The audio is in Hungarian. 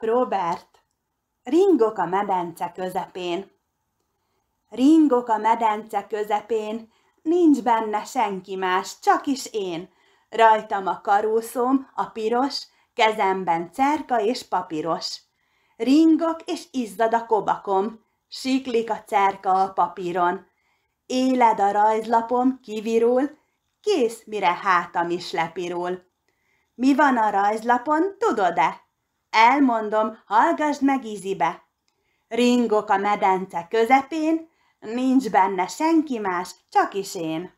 Robert, ringok a medence közepén. Ringok a medence közepén, nincs benne senki más, csak is én. Rajtam a karószom, a piros, kezemben cerka és papíros. Ringok és izzad a kobakom, siklik a cerka a papíron. Éled a rajzlapom, kivirul, kész, mire hátam is lepirul. Mi van a rajzlapon, tudod-e? Elmondom, hallgasd meg ízibe. Ringok a medence közepén, nincs benne senki más, csak is én.